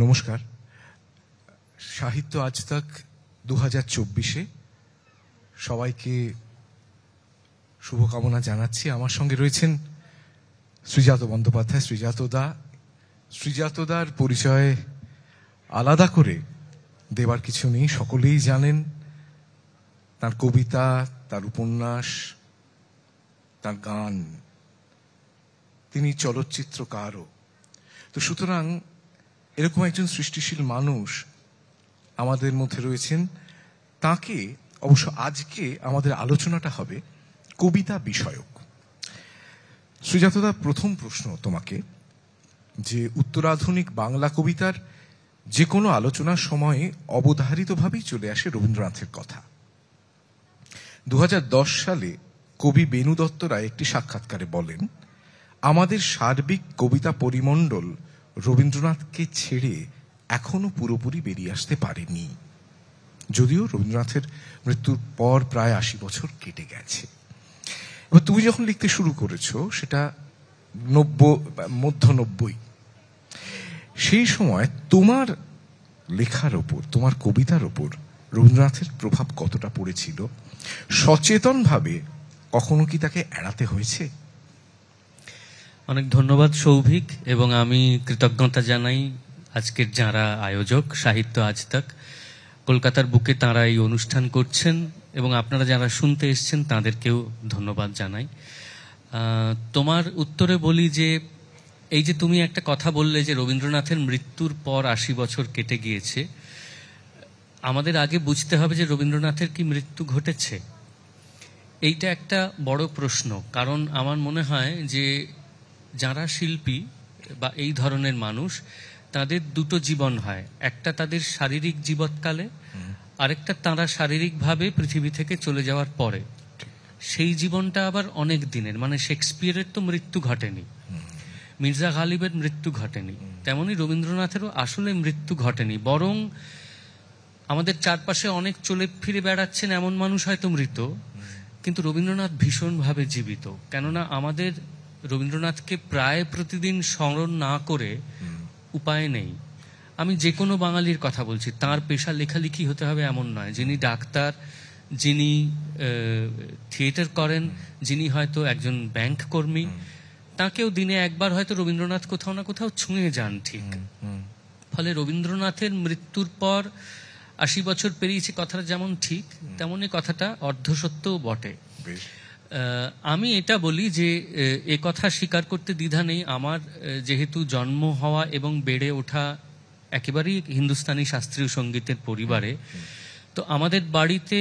নমস্কার সাহিত্য আজ তাক দু হাজার চব্বিশে সবাইকে শুভকামনা জানাচ্ছি আমার সঙ্গে রয়েছেন শ্রীজাত বন্দ্যোপাধ্যায় শ্রীজাত দা শ্রীজাতদার পরিচয় আলাদা করে দেবার কিছু নেই সকলেই জানেন তার কবিতা তার উপন্যাস তার গান তিনি চলচ্চিত্রকারও তো সুতরাং এরকম একজন সৃষ্টিশীল মানুষ আমাদের মধ্যে রয়েছেন তাকে অবশ্য আজকে আমাদের আলোচনাটা হবে কবিতা বিষয়ক সুজাতদা প্রথম প্রশ্ন তোমাকে যে উত্তরাধুনিক বাংলা কবিতার যে কোনো আলোচনার সময়ে অবধারিতভাবেই চলে আসে রবীন্দ্রনাথের কথা দু সালে কবি বেনু দত্ত রায় একটি সাক্ষাৎকারে বলেন আমাদের সার্বিক কবিতা পরিমণ্ডল রবীন্দ্রনাথকে ছেড়ে এখনো পুরোপুরি বেরিয়ে আসতে পারেনি যদিও রবীন্দ্রনাথের মৃত্যুর পর প্রায় আশি বছর কেটে গেছে এবার তুমি যখন লিখতে শুরু করেছো সেটা নব্য মধ্য নব্বই সেই সময় তোমার লেখার ওপর তোমার কবিতার ওপর রবীন্দ্রনাথের প্রভাব কতটা পড়েছিল সচেতনভাবে কখনো কি তাকে এড়াতে হয়েছে অনেক ধন্যবাদ সৌভিক এবং আমি কৃতজ্ঞতা জানাই আজকের যারা আয়োজক সাহিত্য আজ তাক কলকাতার বুকে তাঁরা এই অনুষ্ঠান করছেন এবং আপনারা যারা শুনতে এসছেন তাঁদেরকেও ধন্যবাদ জানাই তোমার উত্তরে বলি যে এই যে তুমি একটা কথা বললে যে রবীন্দ্রনাথের মৃত্যুর পর আশি বছর কেটে গিয়েছে আমাদের আগে বুঝতে হবে যে রবীন্দ্রনাথের কি মৃত্যু ঘটেছে এইটা একটা বড় প্রশ্ন কারণ আমার মনে হয় যে যারা শিল্পী বা এই ধরনের মানুষ তাদের দুটো জীবন হয় একটা তাদের শারীরিক জীবৎকালে আরেকটা তারা শারীরিকভাবে পৃথিবী থেকে চলে যাওয়ার পরে সেই জীবনটা আবার অনেক দিনের মানে শেক্সপিয়ারের তো মৃত্যু ঘটেনি মির্জা গালিবের মৃত্যু ঘটেনি তেমনি রবীন্দ্রনাথেরও আসলে মৃত্যু ঘটেনি বরং আমাদের চারপাশে অনেক চলে ফিরে বেড়াচ্ছেন এমন মানুষ হয়তো মৃত কিন্তু রবীন্দ্রনাথ ভীষণভাবে জীবিত কেননা আমাদের রবীন্দ্রনাথকে প্রায় প্রতিদিন স্মরণ না করে উপায় নেই আমি যে কোনো বাঙালির কথা বলছি তার পেশা লেখালেখি হতে হবে এমন নয় যিনি ডাক্তার যিনি থিয়েটার করেন যিনি হয়তো একজন ব্যাংক কর্মী তাকেও দিনে একবার হয়তো রবীন্দ্রনাথ কোথাও না কোথাও ছুঁয়ে যান ঠিক ফলে রবীন্দ্রনাথের মৃত্যুর পর আশি বছর পেরিয়েছে কথাটা যেমন ঠিক তেমনই কথাটা অর্ধসত্যও বটে আমি এটা বলি যে এ কথা স্বীকার করতে দ্বিধা নেই আমার যেহেতু জন্ম হওয়া এবং বেড়ে ওঠা একেবারেই হিন্দুস্তানি শাস্ত্রীয় সঙ্গীতের পরিবারে তো আমাদের বাড়িতে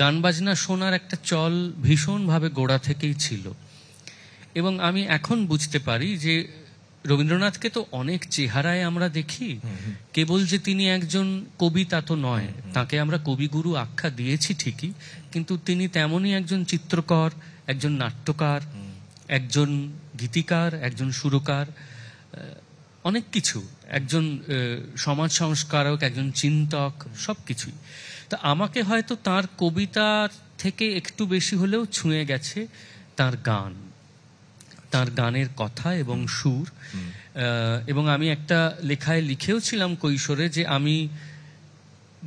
গান বাজনা শোনার একটা চল ভীষণভাবে গোড়া থেকেই ছিল এবং আমি এখন বুঝতে পারি যে রবীন্দ্রনাথকে তো অনেক চেহারায় আমরা দেখি কেবল যে তিনি একজন কবি তা তো নয় তাকে আমরা কবিগুরু আখ্যা দিয়েছি ঠিকই কিন্তু তিনি তেমনই একজন চিত্রকর একজন নাট্যকার একজন গীতিকার একজন সুরকার অনেক কিছু একজন সমাজ সংস্কারক একজন চিন্তক সব কিছুই তা আমাকে হয়তো তার কবিতার থেকে একটু বেশি হলেও ছুঁয়ে গেছে তার গান তার গানের কথা এবং সুর এবং আমি একটা লেখায় লিখেও ছিলাম কৈশোরে যে আমি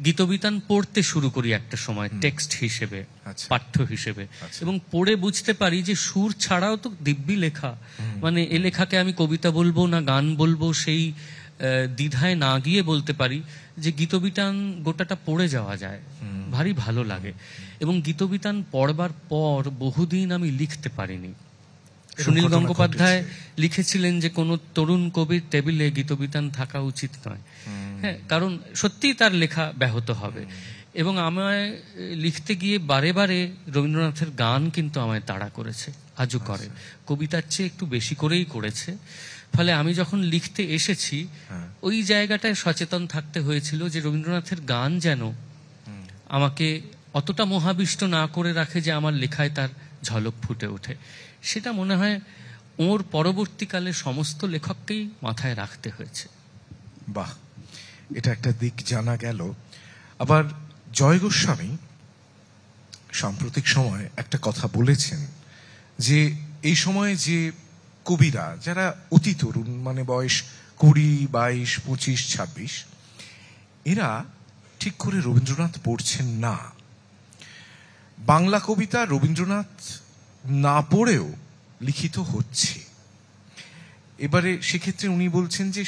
গীতবিতান পড়তে শুরু করি একটা সময় টেক্সট হিসেবে আচ্ছা। পাঠ্য হিসেবে আচ্ছা। এবং পড়ে বুঝতে পারি যে সুর ছাড়াও তো দিব্যি লেখা মানে এ লেখাকে আমি কবিতা বলবো না গান বলবো সেই দ্বিধায় না গিয়ে বলতে পারি যে গীতবিতান গোটাটা পড়ে যাওয়া যায় ভারী ভালো লাগে এবং গীতবিতান পড়বার পর বহুদিন আমি লিখতে পারিনি সুনীল গঙ্গোপাধ্যায় লিখেছিলেন যে কোনো তরুণ কবির টেবিলে গীতবিতান থাকা উচিত নয় হ্যাঁ কারণ সত্যিই তার লেখা ব্যাহত হবে এবং আমায় লিখতে গিয়ে বারে বারে রবীন্দ্রনাথের গান কিন্তু আমায় তাড়া করেছে আজও আচ্ছা। করে কবিতার চেয়ে একটু বেশি করেই করেছে ফলে আমি যখন লিখতে এসেছি হ্যাঁ। ওই জায়গাটায় সচেতন থাকতে হয়েছিল যে রবীন্দ্রনাথের গান যেন আমাকে অতটা মহাবিষ্ট না করে রাখে যে আমার লেখায় তার ঝলক ফুটে ওঠে সেটা মনে হয় ওর পরবর্তীকালে সমস্ত লেখককেই মাথায় রাখতে হয়েছে বাহ এটা একটা দিক জানা গেল আবার জয় গোস্বামী সাম্প্রতিক সময় একটা কথা বলেছেন যে এই সময়ে যে কবিরা যারা অতি তরুণ মানে বয়স কুড়ি বাইশ পঁচিশ ছাব্বিশ এরা ঠিক করে রবীন্দ্রনাথ পড়ছেন না বাংলা কবিতা রবীন্দ্রনাথ না পড়েও লিখিত হচ্ছে এবারে সেক্ষেত্রে উনি বলছেন যে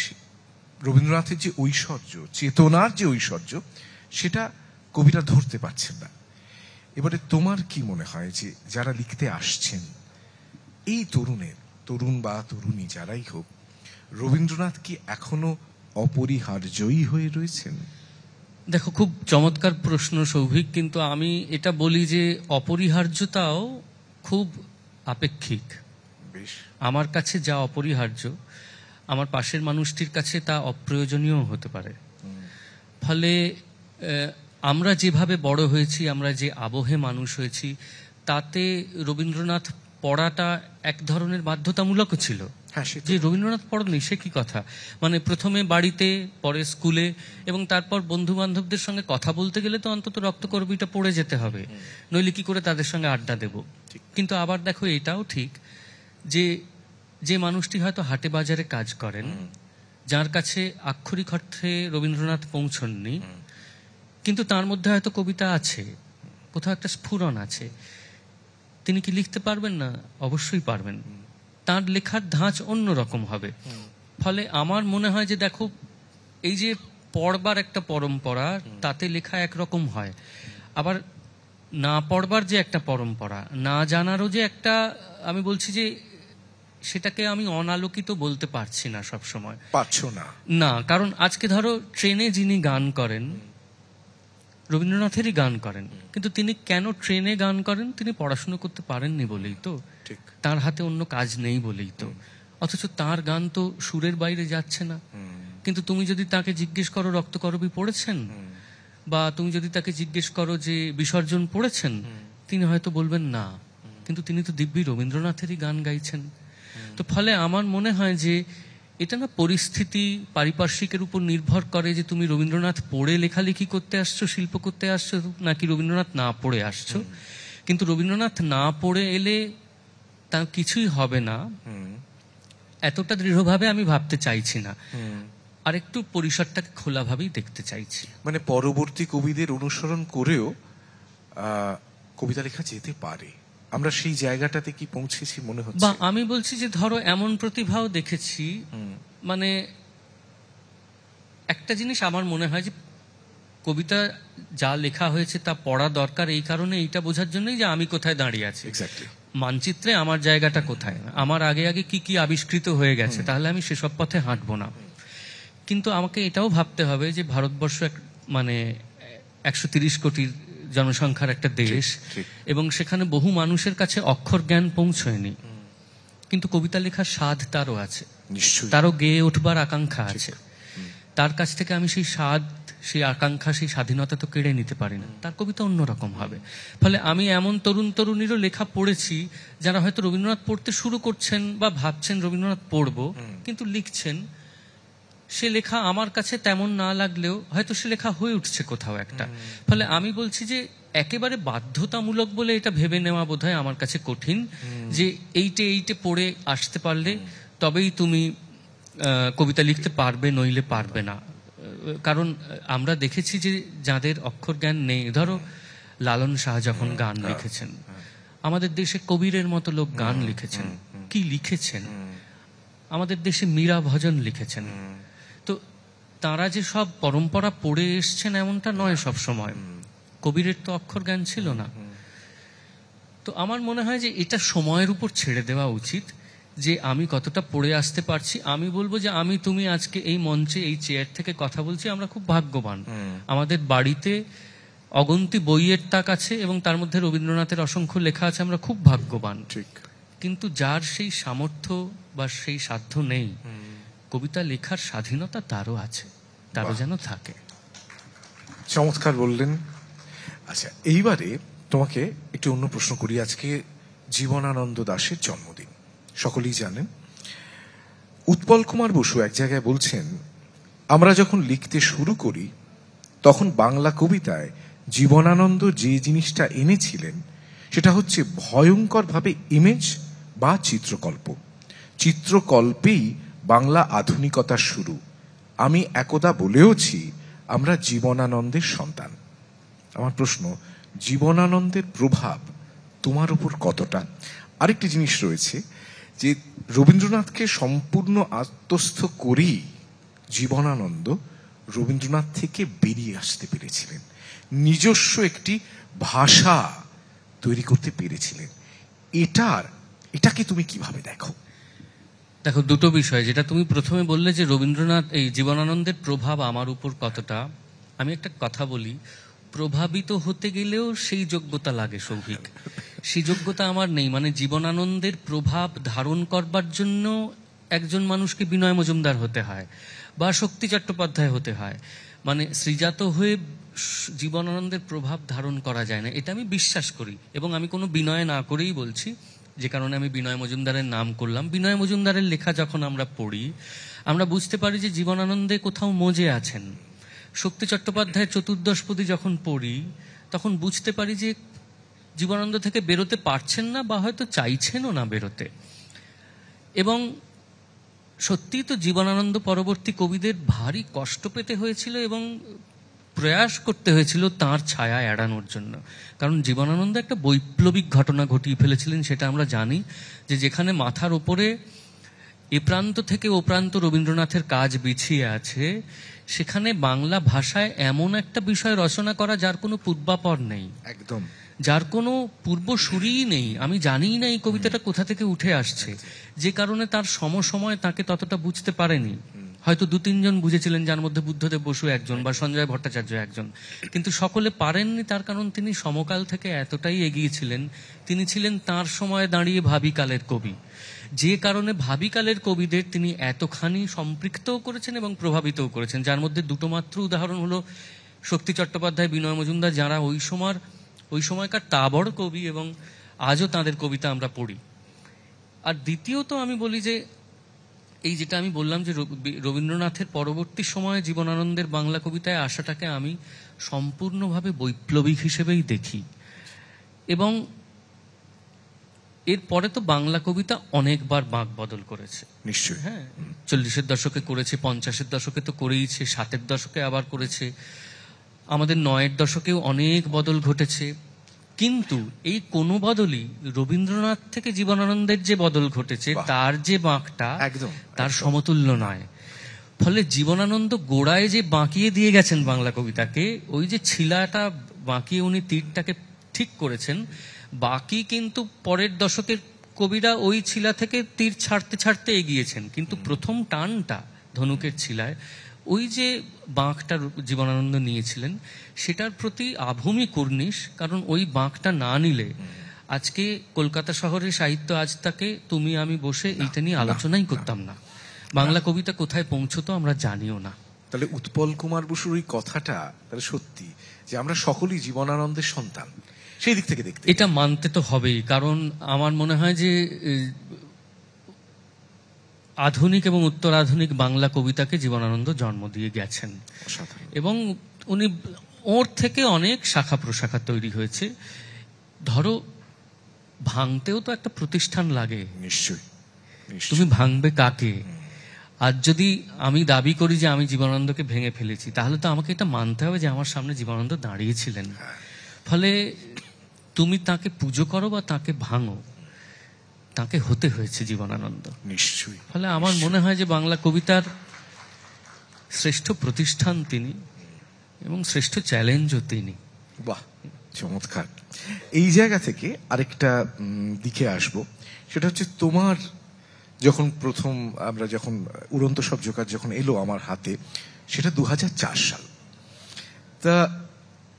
রবীন্দ্রনাথের যে ঐশ্বর্য চেতনার যে ঐশ্বর্য সেটা কবিরা ধরতে পারছেন না এবারে তোমার কি মনে হয় যে যারা লিখতে আসছেন এই তরুণের তরুণ বা তরুণী যারাই হোক রবীন্দ্রনাথ কি এখনো অপরিহার্যই হয়ে রয়েছেন দেখো খুব চমৎকার প্রশ্ন সৌভিক কিন্তু আমি এটা বলি যে অপরিহার্যতাও খুব আপেক্ষিক আমার কাছে যা অপরিহার্য আমার পাশের মানুষটির কাছে তা অপ্রয়োজনীয় হতে পারে ফলে আমরা যেভাবে বড় হয়েছি আমরা যে আবহে মানুষ হয়েছি তাতে রবীন্দ্রনাথ পড়াটা এক ধরনের বাধ্যতামূলকও ছিল যে রবীন্দ্রনাথ পড়নি সে কি কথা মানে প্রথমে বাড়িতে পরে স্কুলে এবং তারপর বন্ধু বান্ধবদের সঙ্গে কথা বলতে গেলে তো অন্তত রক্তকর্মীটা পড়ে যেতে হবে নইলে কি করে তাদের সঙ্গে আড্ডা দেব কিন্তু আবার দেখো এটাও ঠিক যে যে মানুষটি হয়তো হাটে বাজারে কাজ করেন যার কাছে আক্ষরিক অর্থে রবীন্দ্রনাথ পৌঁছননি কিন্তু তার মধ্যে হয়তো কবিতা আছে কোথাও একটা স্ফুরণ আছে তিনি কি লিখতে পারবেন না অবশ্যই পারবেন তার লেখার ধাঁচ অন্য রকম হবে ফলে আমার মনে হয় যে দেখো এই যে পড়বার একটা পরম্পরা তাতে লেখা একরকম হয় আবার না পড়বার যে একটা পরম্পরা না জানারও যে একটা আমি বলছি যে সেটাকে আমি অনালোকিত বলতে পারছি না সবসময় পাচ্ছ না না কারণ আজকে ধরো ট্রেনে যিনি গান করেন রবীন্দ্রনাথেরই গান করেন কিন্তু তিনি কেন ট্রেনে গান করেন তিনি পড়াশুনো করতে পারেননি বলেই তো তার হাতে অন্য কাজ নেই বলেই তো অথচ তার গান তো সুরের বাইরে যাচ্ছে না কিন্তু তুমি যদি তাকে জিজ্ঞেস করো রক্তকরবী পড়েছেন বা তুমি যদি তাকে জিজ্ঞেস করো যে বিসর্জন পড়েছেন তিনি হয়তো বলবেন না কিন্তু তিনি তো দিব্যি রবীন্দ্রনাথেরই গান গাইছেন তো ফলে আমার মনে হয় যে এটা না পরিস্থিতি পারিপার্শ্বিকের উপর নির্ভর করে যে তুমি রবীন্দ্রনাথ পড়ে লেখালেখি করতে আসছো শিল্প করতে আসছো নাকি রবীন্দ্রনাথ না পড়ে আসছো কিন্তু রবীন্দ্রনাথ না পড়ে এলে তার কিছুই হবে না এতটা দৃঢ়ভাবে আমি ভাবতে চাইছি না আর একটু পরিসরটাকে খোলাভাবেই দেখতে চাইছি মানে পরবর্তী কবিদের অনুসরণ করেও কবিতা লেখা যেতে পারে আমরা সেই জায়গাটাতে কি পৌঁছেছি মনে হচ্ছে বা আমি বলছি যে ধরো এমন প্রতিভাও দেখেছি মানে একটা জিনিস আমার মনে হয় যে কবিতা যা লেখা হয়েছে তা পড়া দরকার এই কারণে এইটা বোঝার জন্যই যে আমি কোথায় দাঁড়িয়ে আছি মানচিত্রে আমার জায়গাটা কোথায় আমার আগে আগে কি কি আবিষ্কৃত হয়ে গেছে তাহলে আমি সেসব পথে হাঁটবো না কিন্তু আমাকে এটাও ভাবতে হবে যে ভারতবর্ষ এক মানে একশো তিরিশ কোটির জনসংখ্যার একটা দেশ এবং সেখানে বহু মানুষের কাছে অক্ষর জ্ঞান পৌঁছয়নি কিন্তু কবিতা লেখার স্বাদ তারও আছে তারও গেয়ে উঠবার আকাঙ্ক্ষা আছে তার কাছ থেকে আমি সেই স্বাদ সেই আকাঙ্ক্ষা সেই স্বাধীনতা তো কেড়ে নিতে পারি না তার কবিতা অন্যরকম হবে ফলে আমি এমন তরুণ তরুণীরও লেখা পড়েছি যারা হয়তো রবীন্দ্রনাথ পড়তে শুরু করছেন বা ভাবছেন রবীন্দ্রনাথ পড়ব কিন্তু লিখছেন সে লেখা আমার কাছে তেমন না লাগলেও হয়তো সে লেখা হয়ে উঠছে কোথাও একটা ফলে আমি বলছি যে একেবারে বাধ্যতামূলক বলে এটা ভেবে নেওয়া বোধ আমার কাছে কঠিন যে এইটে এইটে পড়ে আসতে পারলে তবেই তুমি কবিতা লিখতে পারবে নইলে পারবে না কারণ আমরা দেখেছি যে যাদের অক্ষর জ্ঞান নেই ধরো লালন শাহ যখন গান হ্যাঁ, লিখেছেন হ্যাঁ, হ্যাঁ। আমাদের দেশে কবিরের মতো লোক গান লিখেছেন কি লিখেছেন আমাদের দেশে মীরা ভজন লিখেছেন তো তারা যে সব পরম্পরা পড়ে এসছেন এমনটা নয় সব সময় কবিরের তো অক্ষর জ্ঞান ছিল না তো আমার মনে হয় যে এটা সময়ের উপর ছেড়ে দেওয়া উচিত যে আমি কতটা পড়ে আসতে পারছি আমি বলবো যে আমি তুমি আজকে এই মঞ্চে এই চেয়ার থেকে কথা বলছি আমরা খুব ভাগ্যবান আমাদের বাড়িতে অগন্তি বইয়ের তাক আছে এবং তার মধ্যে রবীন্দ্রনাথের অসংখ্য লেখা আছে আমরা খুব ভাগ্যবান ঠিক কিন্তু যার সেই সামর্থ্য বা সেই সাধ্য নেই কবিতা লেখার স্বাধীনতা তারও আছে তারও যেন থাকে চমৎকার বললেন আচ্ছা এইবারে তোমাকে একটি অন্য প্রশ্ন করি আজকে জীবনানন্দ দাসের জন্মদিন সকলেই জানেন উৎপল কুমার বসু এক জায়গায় বলছেন আমরা যখন লিখতে শুরু করি তখন বাংলা কবিতায় জীবনানন্দ যে জিনিসটা এনেছিলেন সেটা হচ্ছে ভয়ঙ্করভাবে ইমেজ বা চিত্রকল্প চিত্রকল্পেই বাংলা আধুনিকতার শুরু আমি একদা বলেওছি আমরা জীবনানন্দের সন্তান আমার প্রশ্ন জীবনানন্দের প্রভাব তোমার উপর কতটা আরেকটি জিনিস রয়েছে যে রবীন্দ্রনাথকে সম্পূর্ণ আত্মস্থ করেই জীবনানন্দ রবীন্দ্রনাথ থেকে বেরিয়ে আসতে পেরেছিলেন নিজস্ব একটি ভাষা তৈরি করতে পেরেছিলেন এটার এটাকে তুমি কিভাবে দেখো দেখো দুটো বিষয় যেটা তুমি প্রথমে বললে যে রবীন্দ্রনাথ এই জীবনানন্দের প্রভাব আমার উপর কতটা আমি একটা কথা বলি প্রভাবিত হতে গেলেও সেই যোগ্যতা লাগে সৌভিক সে যোগ্যতা আমার নেই মানে জীবনানন্দের প্রভাব ধারণ করবার জন্য একজন মানুষকে বিনয় মজুমদার হতে হয় বা শক্তি চট্টোপাধ্যায় হতে হয় মানে সৃজাত হয়ে জীবনানন্দের প্রভাব ধারণ করা যায় না এটা আমি বিশ্বাস করি এবং আমি কোনো বিনয় না করেই বলছি যে কারণে আমি বিনয় মজুমদারের নাম করলাম বিনয় মজুমদারের লেখা যখন আমরা পড়ি আমরা বুঝতে পারি যে জীবনানন্দে কোথাও মজে আছেন শক্তি চট্টোপাধ্যায়ের চতুর্দশপদী যখন পড়ি তখন বুঝতে পারি যে জীবনানন্দ থেকে বেরোতে পারছেন না বা হয়তো চাইছেনও না বেরোতে এবং সত্যিই তো জীবনানন্দ পরবর্তী কবিদের ভারী কষ্ট পেতে হয়েছিল এবং প্রয়াস করতে হয়েছিল তার ছায়া এড়ানোর জন্য কারণ জীবনানন্দ একটা বৈপ্লবিক ঘটনা ঘটিয়ে ফেলেছিলেন সেটা আমরা জানি যে যেখানে মাথার ওপরে এ প্রান্ত থেকে ও প্রান্ত রবীন্দ্রনাথের কাজ বিছিয়ে আছে সেখানে বাংলা ভাষায় এমন একটা বিষয় রচনা করা যার কোনো পূর্বাপর নেই একদম যার কোনো সুরই নেই আমি জানিই না এই কবিতাটা কোথা থেকে উঠে আসছে যে কারণে তার সমসময় তাকে ততটা বুঝতে পারেনি হয়তো দু তিনজন বুঝেছিলেন যার মধ্যে বুদ্ধদেব বসু একজন বা সঞ্জয় ভট্টাচার্য একজন কিন্তু সকলে পারেননি তার কারণ তিনি সমকাল থেকে এতটাই এগিয়েছিলেন তিনি ছিলেন তার সময় দাঁড়িয়ে ভাবিকালের কবি যে কারণে ভাবিকালের কবিদের তিনি এতখানি সম্পৃক্তও করেছেন এবং প্রভাবিতও করেছেন যার মধ্যে দুটো মাত্র উদাহরণ হলো শক্তি চট্টোপাধ্যায় বিনয় মজুমদার যারা ওই সময় ওই সময়কার তাবর কবি এবং আজও তাঁদের কবিতা আমরা পড়ি আর দ্বিতীয়ত আমি বলি যে এই যেটা আমি বললাম যে রবীন্দ্রনাথের পরবর্তী সময়ে জীবনানন্দের বাংলা কবিতায় আসাটাকে আমি সম্পূর্ণভাবে বৈপ্লবিক হিসেবেই দেখি এবং এরপরে তো বাংলা কবিতা অনেকবার বাঁক বদল করেছে নিশ্চয়ই হ্যাঁ চল্লিশের দশকে করেছে পঞ্চাশের দশকে তো করেইছে ষাটের দশকে আবার করেছে আমাদের নয়ের দশকেও অনেক বদল ঘটেছে কিন্তু এই কোনো বদলই রবীন্দ্রনাথ থেকে জীবনানন্দের যে বদল ঘটেছে তার যে বাঁকটা একদম তার সমতুল্য নয় ফলে জীবনানন্দ গোড়ায় যে বাঁকিয়ে দিয়ে গেছেন বাংলা কবিতাকে ওই যে ছিলাটা বাঁকিয়ে উনি তীরটাকে ঠিক করেছেন বাকি কিন্তু পরের দশকের কবিরা ওই ছিলা থেকে তীর ছাড়তে ছাড়তে এগিয়েছেন কিন্তু প্রথম টানটা ধনুকের ছিলায় ওই যে বাঁকটার জীবনানন্দ নিয়েছিলেন সেটার প্রতি আভূমি কর্নিশ কারণ ওই বাঁকটা না নিলে আজকে কলকাতা শহরের সাহিত্য আজ তাকে তুমি আমি বসে এইটা নিয়ে আলোচনাই করতাম না বাংলা কবিতা কোথায় পৌঁছতো আমরা জানিও না তাহলে উৎপল কুমার বসুর ওই কথাটা তাহলে সত্যি যে আমরা সকলেই জীবনানন্দের সন্তান সেই দিক থেকে দেখতে এটা মানতে তো হবেই কারণ আমার মনে হয় যে আধুনিক এবং উত্তরাধুনিক বাংলা কবিতাকে জীবনানন্দ জন্ম দিয়ে গেছেন এবং উনি ওর থেকে অনেক শাখা প্রশাখা তৈরি হয়েছে ধরো ভাঙতেও তো একটা প্রতিষ্ঠান লাগে নিশ্চয়ই তুমি ভাঙবে কাকে আর যদি আমি দাবি করি যে আমি জীবনানন্দকে ভেঙে ফেলেছি তাহলে তো আমাকে এটা মানতে হবে যে আমার সামনে জীবনানন্দ দাঁড়িয়েছিলেন হ্যাঁ। ফলে তুমি তাকে পুজো করো বা তাকে ভাঙো তাকে হতে হয়েছে জীবনানন্দ নিশ্চয়ই ফলে আমার মনে হয় যে বাংলা কবিতার শ্রেষ্ঠ প্রতিষ্ঠান তিনি এবং শ্রেষ্ঠ চ্যালেঞ্জও তিনি বাহ চমৎকার এই জায়গা থেকে আরেকটা দিকে আসব সেটা হচ্ছে তোমার যখন প্রথম আমরা যখন উড়ন্ত সব জোকার যখন এলো আমার হাতে সেটা দু সাল তা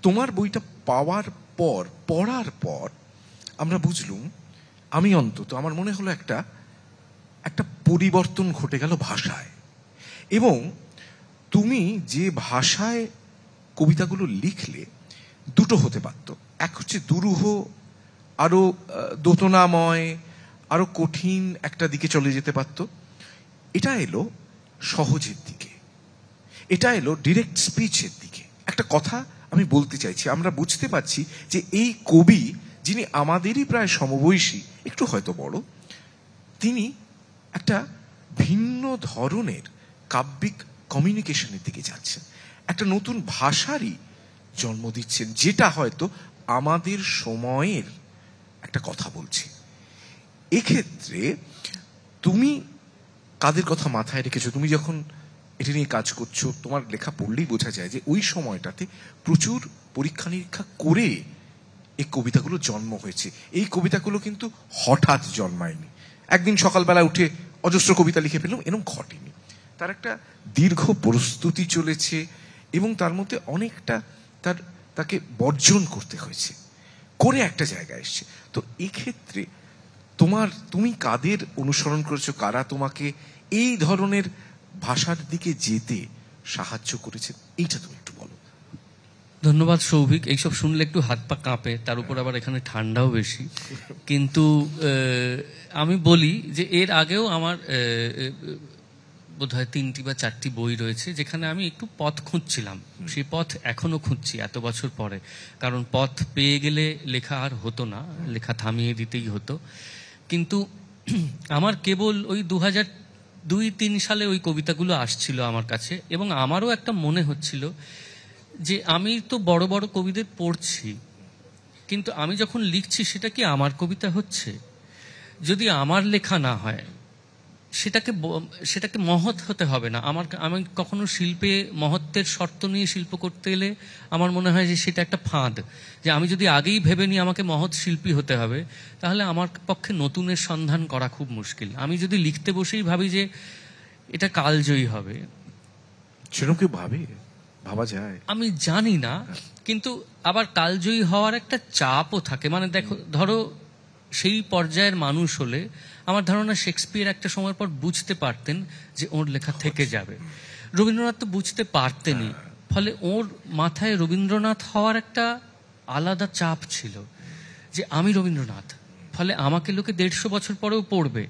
তোমার বইটা পাওয়ার পর পড়ার পর আমরা বুঝলুম আমি অন্তত আমার মনে হলো একটা একটা পরিবর্তন ঘটে গেল ভাষায় এবং তুমি যে ভাষায় কবিতাগুলো লিখলে দুটো হতে পারত এক হচ্ছে দুরূহ আরও দোতনাময় আরও কঠিন একটা দিকে চলে যেতে পারত এটা এলো সহজের দিকে এটা এলো ডিরেক্ট স্পিচের দিকে একটা কথা আমি বলতে চাইছি আমরা বুঝতে পারছি যে এই কবি যিনি আমাদেরই প্রায় সমবয়সী একটু হয়তো বড় তিনি একটা ভিন্ন ধরনের কাব্যিক কমিউনিকেশনের দিকে যাচ্ছেন একটা নতুন ভাষারই জন্ম দিচ্ছেন যেটা হয়তো আমাদের সময়ের একটা কথা বলছে এক্ষেত্রে তুমি কাদের কথা মাথায় রেখেছো তুমি যখন এটা নিয়ে কাজ করছো তোমার লেখা পড়লেই বোঝা যায় যে ওই সময়টাতে প্রচুর পরীক্ষা নিরীক্ষা করে এই কবিতাগুলো জন্ম হয়েছে এই কবিতাগুলো কিন্তু হঠাৎ জন্মায়নি একদিন সকালবেলা উঠে অজস্র কবিতা লিখে ফেললাম এরকম ঘটেনি তার একটা দীর্ঘ প্রস্তুতি চলেছে এবং তার মধ্যে অনেকটা তার তাকে বর্জন করতে হয়েছে করে একটা জায়গায় এসছে তো এক্ষেত্রে তোমার তুমি কাদের অনুসরণ করেছো কারা তোমাকে এই ধরনের ভাষার দিকে যেতে সাহায্য করেছে এইটা তুমি ধন্যবাদ সৌভিক এইসব শুনলে একটু হাত পা কাঁপে তার উপর আবার এখানে ঠান্ডাও বেশি কিন্তু আমি বলি যে এর আগেও আমার বোধ হয় তিনটি বা চারটি বই রয়েছে যেখানে আমি একটু পথ খুঁজছিলাম সেই পথ এখনো খুঁজছি এত বছর পরে কারণ পথ পেয়ে গেলে লেখা আর হতো না লেখা থামিয়ে দিতেই হতো কিন্তু আমার কেবল ওই দু দুই তিন সালে ওই কবিতাগুলো আসছিল আমার কাছে এবং আমারও একটা মনে হচ্ছিল যে আমি তো বড় বড় কবিদের পড়ছি কিন্তু আমি যখন লিখছি সেটা কি আমার কবিতা হচ্ছে যদি আমার লেখা না হয় সেটাকে সেটাকে মহৎ হতে হবে না আমার আমি কখনো শিল্পে মহত্বের শর্ত নিয়ে শিল্প করতে এলে আমার মনে হয় যে সেটা একটা ফাঁদ যে আমি যদি আগেই ভেবে নিই আমাকে মহৎ শিল্পী হতে হবে তাহলে আমার পক্ষে নতুনের সন্ধান করা খুব মুশকিল আমি যদি লিখতে বসেই ভাবি যে এটা কালজয়ী হবে সেরকম কি ভাবে ভাবা যায় আমি জানি না কিন্তু আবার কালজয়ী হওয়ার একটা চাপও থাকে মানে দেখো ধরো সেই পর্যায়ের মানুষ হলে আমার ধারণা শেক্সপিয়ার একটা সময় পর বুঝতে পারতেন যে ওর লেখা থেকে যাবে রবীন্দ্রনাথ তো বুঝতে পারতেনই হ্যাঁ। ফলে ওর মাথায় রবীন্দ্রনাথ হওয়ার একটা আলাদা চাপ ছিল যে আমি রবীন্দ্রনাথ ফলে আমাকে লোকে দেড়শো বছর পরেও পড়বে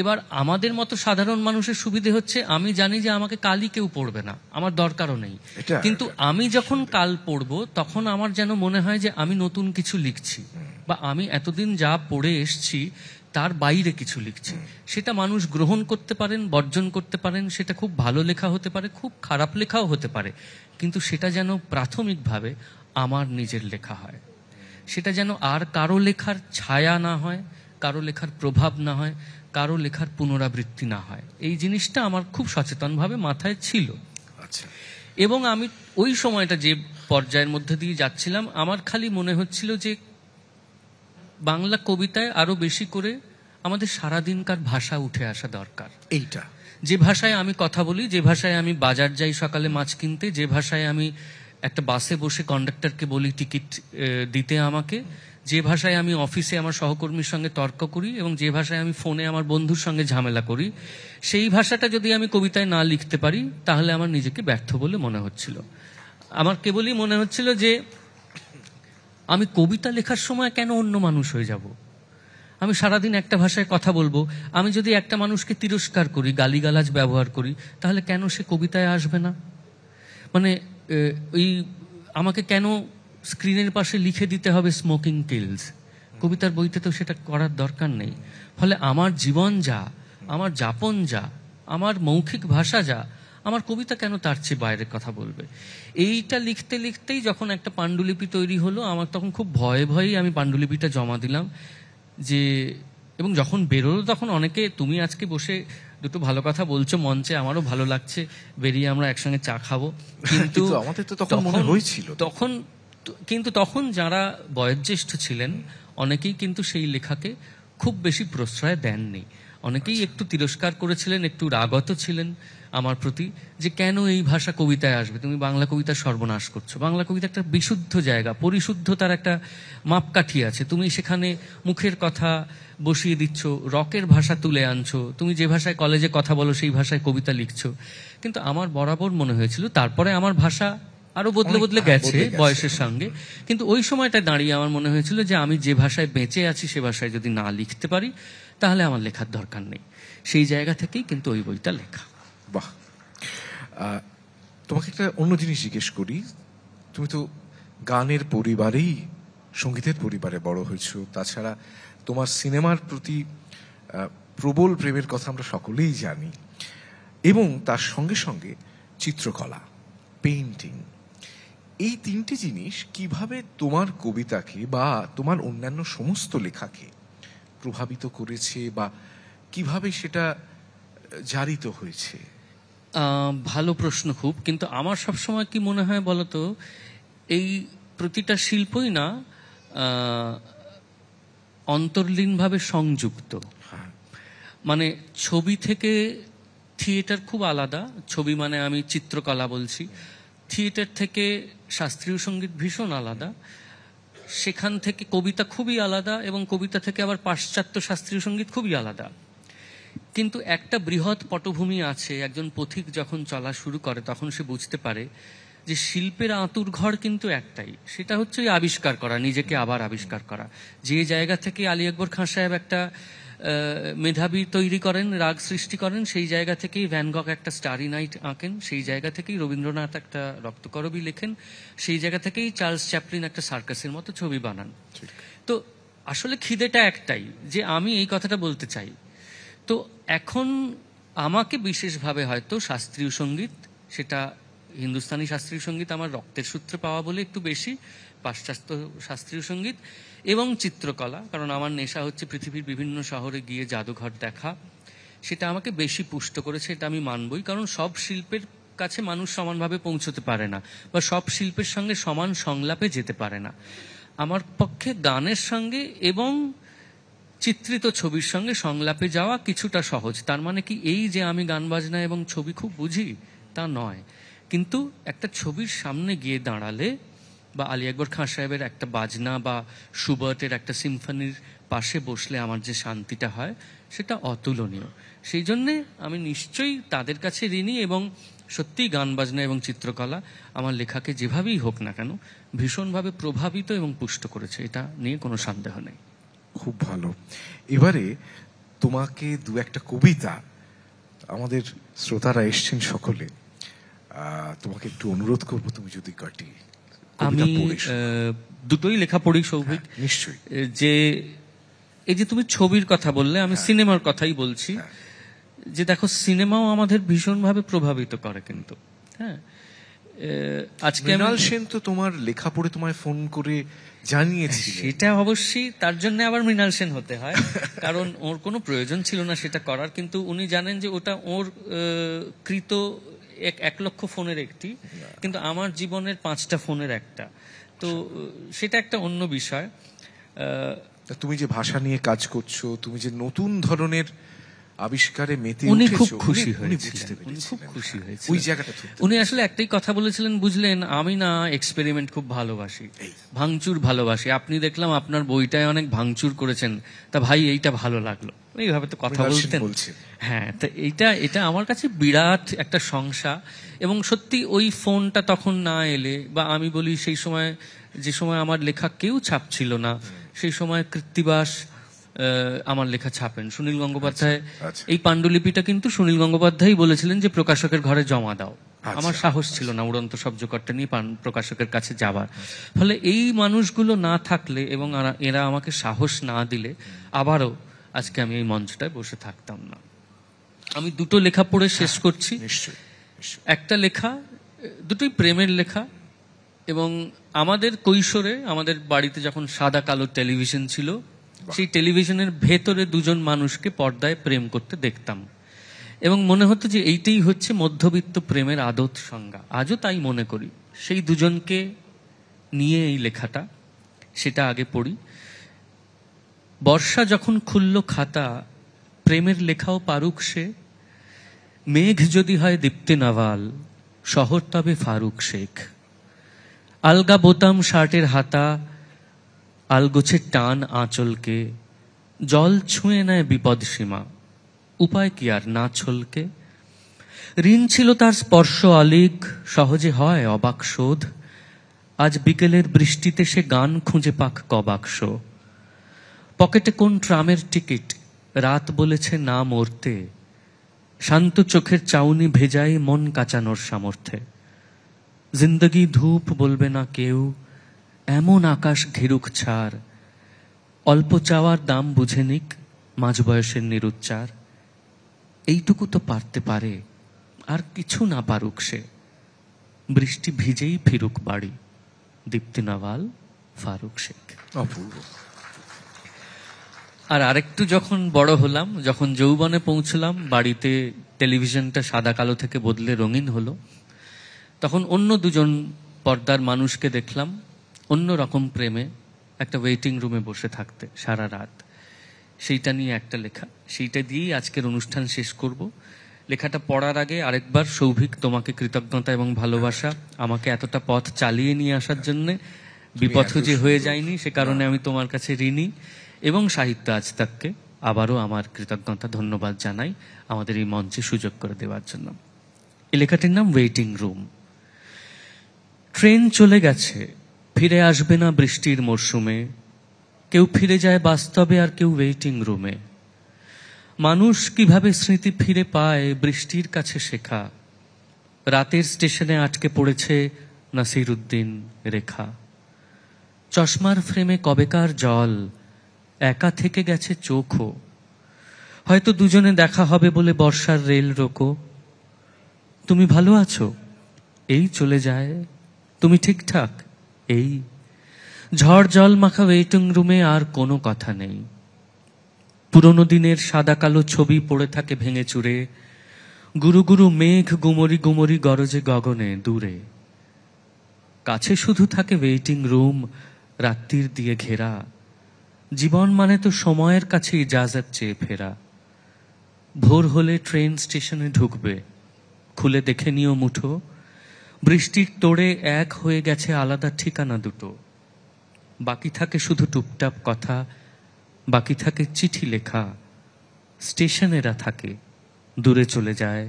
এবার আমাদের মতো সাধারণ মানুষের সুবিধে হচ্ছে আমি জানি যে আমাকে কালই কেউ পড়বে না আমার দরকারও নেই কিন্তু আমি যখন কাল পড়ব তখন আমার যেন মনে হয় যে আমি নতুন কিছু লিখছি বা আমি এতদিন যা পড়ে এসছি তার বাইরে কিছু লিখছি সেটা মানুষ গ্রহণ করতে পারেন বর্জন করতে পারেন সেটা খুব ভালো লেখা হতে পারে খুব খারাপ লেখাও হতে পারে কিন্তু সেটা যেন প্রাথমিকভাবে আমার নিজের লেখা হয় সেটা যেন আর কারো লেখার ছায়া না হয় কারো লেখার প্রভাব না হয় কারো লেখার পুনরাবৃত্তি না হয় এই জিনিসটা আমার খুব সচেতনভাবে মাথায় ছিল আচ্ছা এবং আমি ওই সময়টা যে পর্যায়ের মধ্যে দিয়ে যাচ্ছিলাম আমার খালি মনে হচ্ছিল যে বাংলা কবিতায় আরো বেশি করে আমাদের সারাদিনকার ভাষা উঠে আসা দরকার এইটা যে ভাষায় আমি কথা বলি যে ভাষায় আমি বাজার যাই সকালে মাছ কিনতে যে ভাষায় আমি একটা বাসে বসে কন্ডাক্টরকে বলি টিকিট দিতে আমাকে যে ভাষায় আমি অফিসে আমার সহকর্মীর সঙ্গে তর্ক করি এবং যে ভাষায় আমি ফোনে আমার বন্ধুর সঙ্গে ঝামেলা করি সেই ভাষাটা যদি আমি কবিতায় না লিখতে পারি তাহলে আমার নিজেকে ব্যর্থ বলে মনে হচ্ছিল আমার কেবলই মনে হচ্ছিল যে আমি কবিতা লেখার সময় কেন অন্য মানুষ হয়ে যাব আমি সারাদিন একটা ভাষায় কথা বলবো আমি যদি একটা মানুষকে তিরস্কার করি গালিগালাজ ব্যবহার করি তাহলে কেন সে কবিতায় আসবে না মানে ওই আমাকে কেন স্ক্রিনের পাশে লিখে দিতে হবে স্মোকিং কিলস কবিতার বইতে তো সেটা করার দরকার নেই ফলে আমার জীবন যা আমার যাপন যা আমার মৌখিক ভাষা যা আমার কবিতা কেন তার চেয়ে বাইরের কথা বলবে এইটা লিখতে লিখতেই যখন একটা পাণ্ডুলিপি তৈরি হলো আমার তখন খুব ভয়ে ভয়েই আমি পাণ্ডুলিপিটা জমা দিলাম যে এবং যখন বেরোলো তখন অনেকে তুমি আজকে বসে দুটো ভালো কথা বলছো মঞ্চে আমারও ভালো লাগছে বেরিয়ে আমরা একসঙ্গে চা খাবো কিন্তু আমাদের তো তখন তখন কিন্তু তখন যারা বয়োজ্যেষ্ঠ ছিলেন অনেকেই কিন্তু সেই লেখাকে খুব বেশি প্রশ্রয় দেননি অনেকেই আচ্ছা। একটু তিরস্কার করেছিলেন একটু রাগত ছিলেন আমার প্রতি যে কেন এই ভাষা কবিতায় আসবে তুমি বাংলা কবিতা সর্বনাশ করছো বাংলা কবিতা একটা বিশুদ্ধ জায়গা পরিশুদ্ধতার একটা মাপকাঠি আছে তুমি সেখানে মুখের কথা বসিয়ে দিচ্ছ রকের ভাষা তুলে আনছো তুমি যে ভাষায় কলেজে কথা বলো সেই ভাষায় কবিতা লিখছো কিন্তু আমার বরাবর মনে হয়েছিল তারপরে আমার ভাষা আরো বদলে বদলে গেছে বয়সের সঙ্গে কিন্তু ওই সময়টা দাঁড়িয়ে আমার মনে হয়েছিল যে আমি যে ভাষায় বেঁচে আছি সে ভাষায় যদি না লিখতে পারি তাহলে আমার লেখার দরকার নেই সেই জায়গা থেকেই কিন্তু ওই বইটা লেখা বাহ তোমাকে একটা অন্য জিনিস জিজ্ঞেস করি তুমি তো গানের পরিবারেই সঙ্গীতের পরিবারে বড় হয়েছ তাছাড়া তোমার সিনেমার প্রতি প্রবল প্রেমের কথা আমরা সকলেই জানি এবং তার সঙ্গে সঙ্গে চিত্রকলা পেইন্টিং এই তিনটি জিনিস কিভাবে তোমার কবিতাকে বা তোমার অন্যান্য সমস্ত লেখাকে প্রভাবিত করেছে বা কিভাবে সেটা জারিত হয়েছে ভালো প্রশ্ন খুব কিন্তু আমার সবসময় কি মনে হয় বলতো এই প্রতিটা শিল্পই না অন্তর্লীনভাবে সংযুক্ত হ্যাঁ। মানে ছবি থেকে থিয়েটার খুব আলাদা ছবি মানে আমি চিত্রকলা বলছি থিয়েটার থেকে শাস্ত্রীয় সঙ্গীত ভীষণ আলাদা সেখান থেকে কবিতা খুবই আলাদা এবং কবিতা থেকে আবার পাশ্চাত্য শাস্ত্রীয় সঙ্গীত খুবই আলাদা কিন্তু একটা বৃহৎ পটভূমি আছে একজন পথিক যখন চলা শুরু করে তখন সে বুঝতে পারে যে শিল্পের আঁতুর ঘর কিন্তু একটাই সেটা হচ্ছে আবিষ্কার করা নিজেকে আবার আবিষ্কার করা যে জায়গা থেকে আলী আকবর খাঁ সাহেব একটা মেধাবী তৈরি করেন রাগ সৃষ্টি করেন সেই জায়গা থেকেই ভ্যানগক একটা স্টারি নাইট আঁকেন সেই জায়গা থেকেই রবীন্দ্রনাথ একটা রক্তকরবী লেখেন সেই জায়গা থেকেই চার্লস চ্যাপলিন একটা সার্কাসের মতো ছবি বানান তো আসলে খিদেটা একটাই যে আমি এই কথাটা বলতে চাই তো এখন আমাকে বিশেষভাবে হয়তো শাস্ত্রীয় সঙ্গীত সেটা হিন্দুস্তানি শাস্ত্রীয় সঙ্গীত আমার রক্তের সূত্রে পাওয়া বলে একটু বেশি পাশ্চাত্য শাস্ত্রীয় সঙ্গীত এবং চিত্রকলা কারণ আমার নেশা হচ্ছে পৃথিবীর বিভিন্ন শহরে গিয়ে জাদুঘর দেখা সেটা আমাকে বেশি পুষ্ট করেছে এটা আমি মানবই কারণ সব শিল্পের কাছে মানুষ সমানভাবে পৌঁছতে পারে না বা সব শিল্পের সঙ্গে সমান সংলাপে যেতে পারে না আমার পক্ষে গানের সঙ্গে এবং চিত্রিত ছবির সঙ্গে সংলাপে যাওয়া কিছুটা সহজ তার মানে কি এই যে আমি গান বাজনা এবং ছবি খুব বুঝি তা নয় কিন্তু একটা ছবির সামনে গিয়ে দাঁড়ালে বা আলী আকবর খাঁ সাহেবের একটা বাজনা বা সুবার্টের একটা সিম্ফানির পাশে বসলে আমার যে শান্তিটা হয় সেটা অতুলনীয় সেই জন্যে আমি নিশ্চয়ই তাদের কাছে ঋণী এবং সত্যিই গান বাজনা এবং চিত্রকলা আমার লেখাকে যেভাবেই হোক না কেন ভীষণভাবে প্রভাবিত এবং পুষ্ট করেছে এটা নিয়ে কোনো সন্দেহ নেই খুব ভালো এবারে তোমাকে দু একটা কবিতা আমাদের শ্রোতারা এসছেন সকলে তোমাকে একটু অনুরোধ করব তুমি যদি কাটি আমি দুটোই লেখা পড়ি সৌভিক হ্যাঁ, নিশ্চয়ই যে এই যে তুমি ছবির কথা বললে আমি হ্যাঁ। সিনেমার কথাই বলছি হ্যাঁ। যে দেখো সিনেমাও আমাদের ভীষণভাবে প্রভাবিত করে কিন্তু হ্যাঁ আজকে মৃণাল সেন তো তোমার লেখা পড়ে তোমায় ফোন করে জানিয়েছি সেটা অবশ্যই তার জন্য আবার মৃণাল সেন হতে হয় কারণ ওর কোনো প্রয়োজন ছিল না সেটা করার কিন্তু উনি জানেন যে ওটা ওর কৃত এক এক লক্ষ ফোনের একটি কিন্তু আমার জীবনের পাঁচটা ফোনের একটা তো আচ্ছা। সেটা একটা অন্য বিষয় তুমি যে ভাষা নিয়ে কাজ করছো তুমি যে নতুন ধরনের আবিষ্কারে মেতে উনি খুব খুশি হয়েছিলেন উনি খুব খুশি হয়েছিলেন ওই জায়গাটা উনি আসলে একটাই কথা বলেছিলেন বুঝলেন আমি না এক্সপেরিমেন্ট খুব ভালোবাসি ভাঙচুর ভালোবাসি আপনি দেখলাম আপনার বইটায় অনেক ভাঙচুর করেছেন তা ভাই এইটা ভালো লাগলো মানে এইভাবে তো কথা বলতেন হ্যাঁ তো এটা এটা আমার কাছে বিরাট একটা সংসা এবং সত্যি ওই ফোনটা তখন না এলে বা আমি বলি সেই সময় যে সময় আমার লেখা কেউ ছাপছিল না সেই সময় কৃত্তিবাস আমার লেখা ছাপেন সুনীল গঙ্গোপাধ্যায় আচ্ছা, আচ্ছা। এই পাণ্ডুলিপিটা কিন্তু সুনীল গঙ্গোপাধ্যায় বলেছিলেন যে প্রকাশকের ঘরে জমা দাও আচ্ছা, আমার সাহস ছিল না উড়ন্ত শব্দকর্তা নিয়ে প্রকাশকের কাছে যাবার ফলে এই মানুষগুলো না থাকলে এবং এরা আমাকে সাহস না দিলে আবারও আজকে আমি এই মঞ্চটায় বসে থাকতাম না আমি দুটো লেখা পড়ে হ্যাঁ, শেষ করছি একটা লেখা দুটোই প্রেমের লেখা এবং আমাদের কৈশোরে আমাদের বাড়িতে যখন সাদা কালো টেলিভিশন ছিল সেই টেলিভিশনের ভেতরে দুজন মানুষকে পর্দায় প্রেম করতে দেখতাম এবং মনে হতো যে এইটাই হচ্ছে মধ্যবিত্ত প্রেমের আদত সংজ্ঞা আজও তাই মনে করি সেই দুজনকে নিয়ে এই লেখাটা সেটা আগে পড়ি বর্ষা যখন খুলল খাতা প্রেমের লেখাও পারুক সে মেঘ যদি হয় দীপ্তি নাওয়াল শহর তবে ফারুক শেখ আলগা বোতাম শার্টের হাতা আলগোছে টান আঁচলকে জল ছুঁয়ে নেয় বিপদ সীমা উপায় কি আর না ছলকে ঋণ ছিল তার স্পর্শ আলিক সহজে হয় অবাক শোধ আজ বিকেলের বৃষ্টিতে সে গান খুঁজে পাক কবাক্স পকেটে কোন ট্রামের টিকিট রাত বলেছে না মরতে শান্ত চোখের চাউনি ভেজাই মন কাঁচানোর সামর্থ্যে জিন্দগি ধূপ বলবে না কেউ এমন আকাশ ঘিরুক ছাড় অল্প চাওয়ার দাম বুঝে নিক মাঝ বয়সের নিরুচ্চার এইটুকু তো পারতে পারে আর কিছু না পারুক সে বৃষ্টি ভিজেই ফিরুক বাড়ি দীপ্তি নাওয়াল ফারুক শেখ অপূর্ব আর আরেকটু যখন বড় হলাম যখন যৌবনে পৌঁছলাম বাড়িতে টেলিভিশনটা সাদা কালো থেকে বদলে রঙিন হলো তখন অন্য দুজন পর্দার মানুষকে দেখলাম অন্য রকম প্রেমে একটা ওয়েটিং রুমে বসে থাকতে সারা রাত সেইটা নিয়ে একটা লেখা সেইটা দিয়েই আজকের অনুষ্ঠান শেষ করব লেখাটা পড়ার আগে আরেকবার সৌভিক তোমাকে কৃতজ্ঞতা এবং ভালোবাসা আমাকে এতটা পথ চালিয়ে নিয়ে আসার জন্যে বিপথ যে হয়ে যায়নি সে কারণে আমি তোমার কাছে ঋণী এবং সাহিত্য আজ তাককে আবারও আমার কৃতজ্ঞতা ধন্যবাদ জানাই আমাদের এই মঞ্চে সুযোগ করে দেওয়ার জন্য এই লেখাটির নাম ওয়েটিং রুম ট্রেন চলে গেছে ফিরে আসবে না বৃষ্টির মরশুমে কেউ ফিরে যায় বাস্তবে আর কেউ ওয়েটিং রুমে মানুষ কিভাবে স্মৃতি ফিরে পায় বৃষ্টির কাছে শেখা রাতের স্টেশনে আটকে পড়েছে উদ্দিন রেখা চশমার ফ্রেমে কবেকার জল একা থেকে গেছে চোখও হয়তো দুজনে দেখা হবে বলে বর্ষার রেল রোকো তুমি ভালো আছো এই চলে যায় তুমি ঠিকঠাক এই ঝড় জল মাখা ওয়েটিং রুমে আর কোনো কথা নেই পুরনো দিনের সাদা কালো ছবি পড়ে থাকে ভেঙে চুরে গুরু গুরু মেঘ গুমরি গুমরি গরজে গগনে দূরে কাছে শুধু থাকে ওয়েটিং রুম রাত্রির দিয়ে ঘেরা জীবন মানে তো সময়ের কাছে ইজাজত চেয়ে ফেরা ভোর হলে ট্রেন স্টেশনে ঢুকবে খুলে দেখে নিও মুঠো বৃষ্টির তোড়ে এক হয়ে গেছে আলাদা ঠিকানা দুটো বাকি থাকে শুধু টুপটাপ কথা বাকি থাকে চিঠি লেখা স্টেশনেরা থাকে দূরে চলে যায়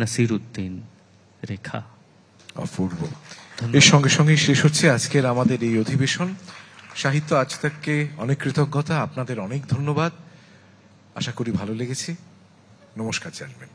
নাসির উদ্দিন রেখা অপূর্ব এর সঙ্গে সঙ্গে শেষ হচ্ছে আজকের আমাদের এই অধিবেশন সাহিত্য আজ থেকে অনেক কৃতজ্ঞতা আপনাদের অনেক ধন্যবাদ আশা করি ভালো লেগেছে নমস্কার জানবেন